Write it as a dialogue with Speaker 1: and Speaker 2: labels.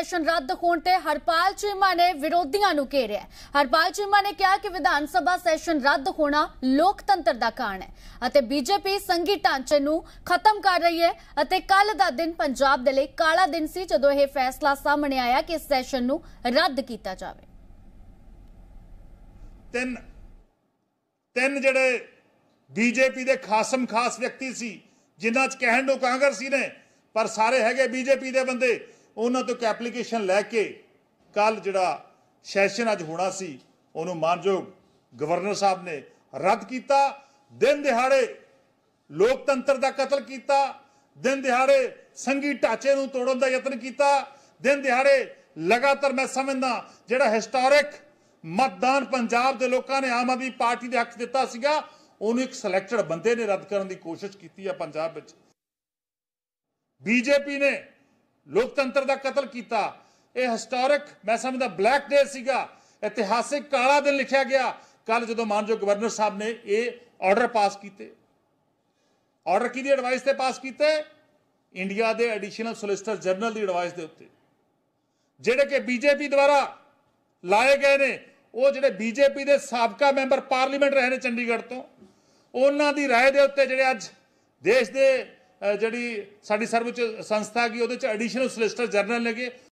Speaker 1: session ਰੱਦ ਹੋਣ ਤੇ ਹਰਪਾਲ ਚੀਮਾ ਨੇ ਵਿਰੋਧੀਆਂ ਨੂੰ ਘੇਰਿਆ ਹਰਪਾਲ ਚੀਮਾ ਨੇ ਕਿਹਾ ਕਿ ਵਿਧਾਨ ਸਭਾ ਸੈਸ਼ਨ ਰੱਦ ਹੋਣਾ ਲੋਕਤੰਤਰ ਦਾ ਕਾਣ ਹੈ ਅਤੇ ਬੀਜੇਪੀ ਸੰਗੀ ਢਾਂਚੇ ਨੂੰ ਖਤਮ ਕਰ ਰਹੀ ਹੈ ਅਤੇ ਕੱਲ ਦਾ ਦਿਨ ਪੰਜਾਬ ਦੇ ਲਈ ਕਾਲਾ ਦਿਨ ਸੀ ਜਦੋਂ ਇਹ ਫੈਸਲਾ ਸਾਹਮਣੇ ਆਇਆ ਕਿ ਸੈਸ਼ਨ ਨੂੰ ਰੱਦ ਕੀਤਾ ਜਾਵੇ
Speaker 2: ਤਿੰਨ ਤਿੰਨ ਜਿਹੜੇ ਬੀਜੇਪੀ ਦੇ ਖਾਸਮ ਖਾਸ ਵਿਅਕਤੀ ਸੀ ਜਿਨ੍ਹਾਂ 'ਚ ਕਹਿਣ ਨੂੰ ਕਾਂਗਰਸੀ ਨੇ ਪਰ ਸਾਰੇ ਹੈਗੇ ਬੀਜੇਪੀ ਦੇ ਬੰਦੇ ਉਹਨਾਂ ਤੋਂ ਇੱਕ ਐਪਲੀਕੇਸ਼ਨ ਲੈ ਕੇ ਕੱਲ ਜਿਹੜਾ ਸੈਸ਼ਨ ਅੱਜ ਹੋਣਾ ਸੀ ਉਹਨੂੰ ਮਾਨਯੋਗ ਗਵਰਨਰ ਸਾਹਿਬ ਨੇ ਰੱਦ ਕੀਤਾ ਦਿਨ ਦਿਹਾੜੇ ਲੋਕਤੰਤਰ ਦਾ ਕਤਲ ਕੀਤਾ ਦਿਨ ਦਿਹਾੜੇ ਸੰਗੀ ਢਾਂਚੇ ਨੂੰ ਤੋੜਨ ਦਾ ਯਤਨ ਕੀਤਾ ਦਿਨ ਦਿਹਾੜੇ ਲਗਾਤਾਰ ਮੈਂ ਸਮਝਦਾ ਜਿਹੜਾ ਹਿਸਟੋਰਿਕ ਮਤਦਾਨ ਪੰਜਾਬ ਦੇ ਲੋਕਾਂ ਨੇ ਆਮ ਆਦਮੀ ਪਾਰਟੀ ਦੇ ਹੱਕ ਦਿੱਤਾ ਸੀਗਾ ਉਹਨੂੰ ਇੱਕ ਸਿਲੈਕਟਡ ਬੰਦੇ ਨੇ ਰੱਦ ਕਰਨ ਦੀ ਕੋਸ਼ਿਸ਼ ਕੀਤੀ ਆ ਪੰਜਾਬ ਵਿੱਚ ਬੀਜੇਪੀ ਨੇ ਲੋਕਤੰਤਰ ਦਾ ਕਤਲ ਕੀਤਾ ਇਹ ਹਿਸਟੋਰਿਕ ਮੈਂ ਸਮਝਦਾ ਬਲੈਕ ਡੇ ਸੀਗਾ ਇਤਿਹਾਸਿਕ ਕਾਲਾ ਦਿਨ ਲਿਖਿਆ ਗਿਆ ਕੱਲ ਜਦੋਂ ਮਾਨਜੋ ਗਵਰਨਰ ਸਾਹਿਬ ਨੇ ਇਹ ਆਰਡਰ ਪਾਸ ਕੀਤੇ ਆਰਡਰ ਕੀ ਦੀ ਐਡਵਾਈਸ ਤੇ ਪਾਸ ਕੀਤੇ ਇੰਡੀਆ ਦੇ ਐਡੀਸ਼ਨਲ ਸੋਲਿਸਟਰ ਜਨਰਲ ਦੀ ਐਡਵਾਈਸ ਦੇ ਉੱਤੇ ਜਿਹੜੇ ਕਿ ਬੀਜੇਪੀ ਦੁਆਰਾ ਲਾਏ ਗਏ ਨੇ ਉਹ ਜਿਹੜੇ ਬੀਜੇਪੀ ਦੇ ਸਾਬਕਾ ਮੈਂਬਰ ਪਾਰਲੀਮੈਂਟ ਰਹੇ ਨੇ ਚੰਡੀਗੜ੍ਹ ਤੋਂ ਉਹਨਾਂ ਦੀ رائے ਦੇ ਉੱਤੇ ਜਿਹੜੇ ਅੱਜ ਦੇਸ਼ ਦੇ ਜਿਹੜੀ ਸਾਡੀ ਸਰਵਉੱਚ ਸੰਸਥਾ ਕੀ ਉਹਦੇ ਚ ਐਡੀਸ਼ਨਲ ਸੋਲਿਸਟਰ ਜਨਰਲ ਲਗੇ